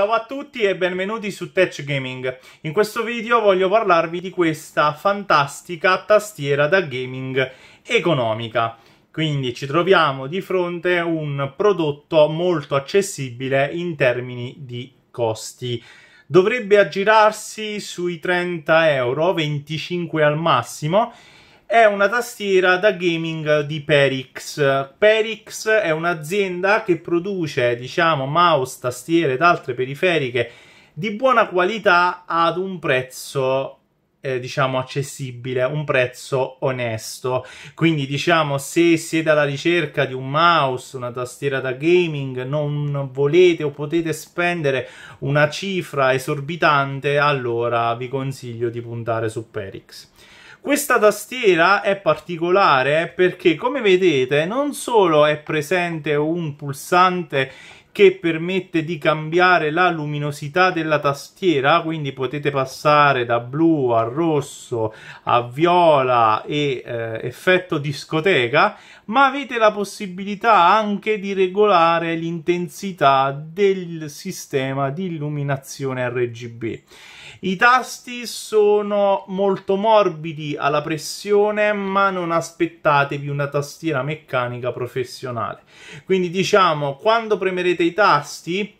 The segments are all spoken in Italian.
Ciao a tutti e benvenuti su Tech Gaming. In questo video voglio parlarvi di questa fantastica tastiera da gaming economica. Quindi ci troviamo di fronte a un prodotto molto accessibile in termini di costi. Dovrebbe aggirarsi sui 30 euro, 25 al massimo, è una tastiera da gaming di Perix. Perix è un'azienda che produce, diciamo, mouse, tastiere ed altre periferiche di buona qualità ad un prezzo eh, diciamo accessibile, un prezzo onesto. Quindi diciamo se siete alla ricerca di un mouse, una tastiera da gaming, non volete o potete spendere una cifra esorbitante, allora vi consiglio di puntare su Perix. Questa tastiera è particolare perché come vedete non solo è presente un pulsante che permette di cambiare la luminosità della tastiera, quindi potete passare da blu a rosso a viola e eh, effetto discoteca, ma avete la possibilità anche di regolare l'intensità del sistema di illuminazione RGB. I tasti sono molto morbidi alla pressione, ma non aspettatevi una tastiera meccanica professionale. Quindi diciamo, quando premerete dei tasti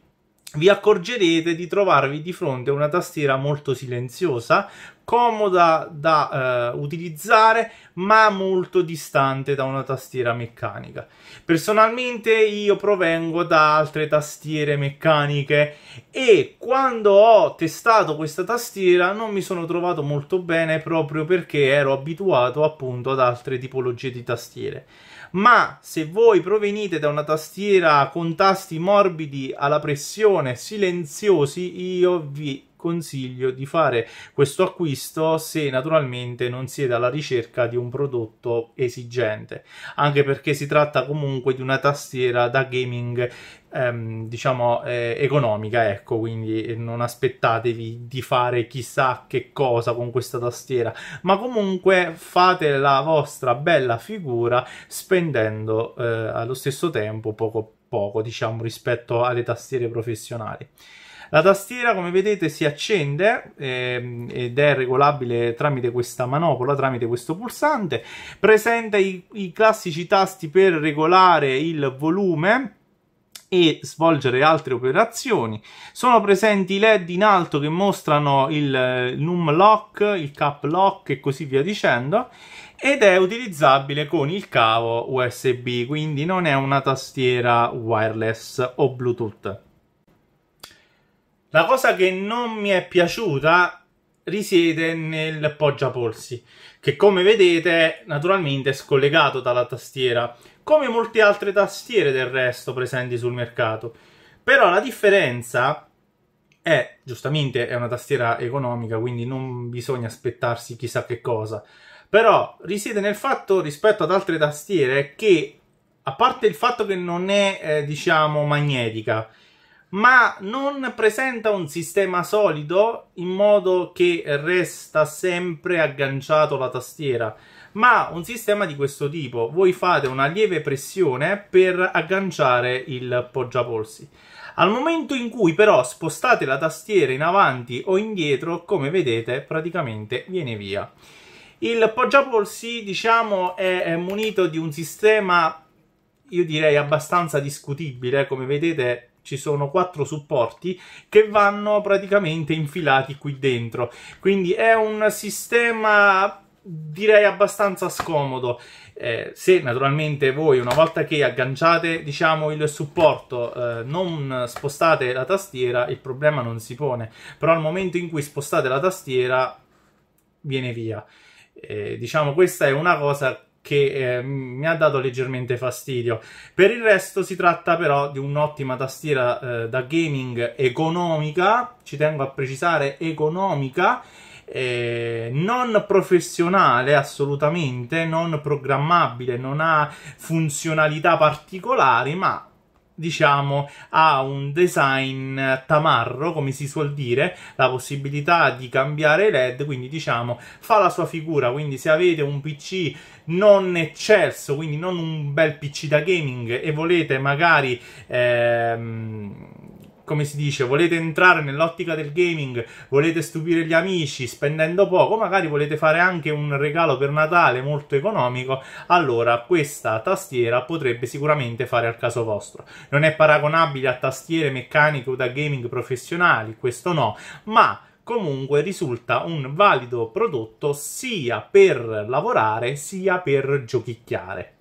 vi accorgerete di trovarvi di fronte a una tastiera molto silenziosa comoda da eh, utilizzare ma molto distante da una tastiera meccanica. Personalmente io provengo da altre tastiere meccaniche e quando ho testato questa tastiera non mi sono trovato molto bene proprio perché ero abituato appunto ad altre tipologie di tastiere. Ma se voi provenite da una tastiera con tasti morbidi alla pressione silenziosi io vi consiglio di fare questo acquisto se naturalmente non siete alla ricerca di un prodotto esigente, anche perché si tratta comunque di una tastiera da gaming ehm, diciamo eh, economica, ecco, quindi eh, non aspettatevi di fare chissà che cosa con questa tastiera, ma comunque fate la vostra bella figura spendendo eh, allo stesso tempo poco poco, diciamo, rispetto alle tastiere professionali. La tastiera, come vedete, si accende ehm, ed è regolabile tramite questa manopola, tramite questo pulsante. Presenta i, i classici tasti per regolare il volume e svolgere altre operazioni. Sono presenti i LED in alto che mostrano il num lock, il cap lock e così via dicendo ed è utilizzabile con il cavo USB, quindi non è una tastiera wireless o Bluetooth. La cosa che non mi è piaciuta risiede nel poggiapolsi, che come vedete naturalmente è scollegato dalla tastiera, come molte altre tastiere del resto presenti sul mercato. Però la differenza è, giustamente, è una tastiera economica, quindi non bisogna aspettarsi chissà che cosa. Però risiede nel fatto, rispetto ad altre tastiere, che, a parte il fatto che non è, eh, diciamo, magnetica, ma non presenta un sistema solido in modo che resta sempre agganciato la tastiera ma un sistema di questo tipo voi fate una lieve pressione per agganciare il poggiapolsi al momento in cui però spostate la tastiera in avanti o indietro come vedete praticamente viene via il poggiapolsi diciamo è munito di un sistema io direi abbastanza discutibile come vedete ci sono quattro supporti che vanno praticamente infilati qui dentro. Quindi è un sistema direi abbastanza scomodo. Eh, se naturalmente voi una volta che agganciate diciamo il supporto eh, non spostate la tastiera il problema non si pone però al momento in cui spostate la tastiera viene via eh, diciamo questa è una cosa che eh, mi ha dato leggermente fastidio. Per il resto si tratta però di un'ottima tastiera eh, da gaming economica, ci tengo a precisare economica, eh, non professionale assolutamente, non programmabile, non ha funzionalità particolari, ma diciamo, ha un design tamarro, come si suol dire, la possibilità di cambiare LED, quindi diciamo, fa la sua figura, quindi se avete un PC non eccelso, quindi non un bel PC da gaming e volete magari ehm, come si dice, volete entrare nell'ottica del gaming, volete stupire gli amici spendendo poco, magari volete fare anche un regalo per Natale molto economico, allora questa tastiera potrebbe sicuramente fare al caso vostro. Non è paragonabile a tastiere meccaniche o da gaming professionali, questo no, ma comunque risulta un valido prodotto sia per lavorare sia per giochicchiare.